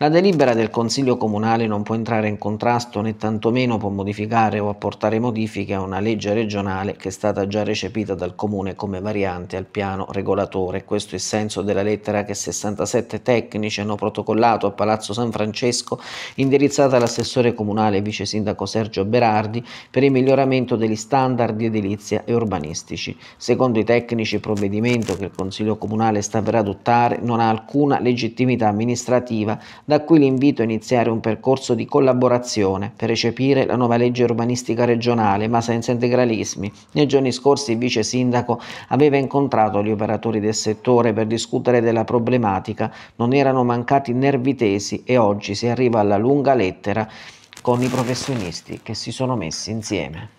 La delibera del Consiglio Comunale non può entrare in contrasto né tantomeno può modificare o apportare modifiche a una legge regionale che è stata già recepita dal Comune come variante al piano regolatore. Questo è il senso della lettera che 67 tecnici hanno protocollato a Palazzo San Francesco indirizzata all'assessore comunale e vice sindaco Sergio Berardi per il miglioramento degli standard di edilizia e urbanistici. Secondo i tecnici il provvedimento che il Consiglio Comunale sta per adottare non ha alcuna legittimità amministrativa da cui l'invito a iniziare un percorso di collaborazione per recepire la nuova legge urbanistica regionale, ma senza integralismi. Nei giorni scorsi il vice sindaco aveva incontrato gli operatori del settore per discutere della problematica, non erano mancati nervi tesi e oggi si arriva alla lunga lettera con i professionisti che si sono messi insieme.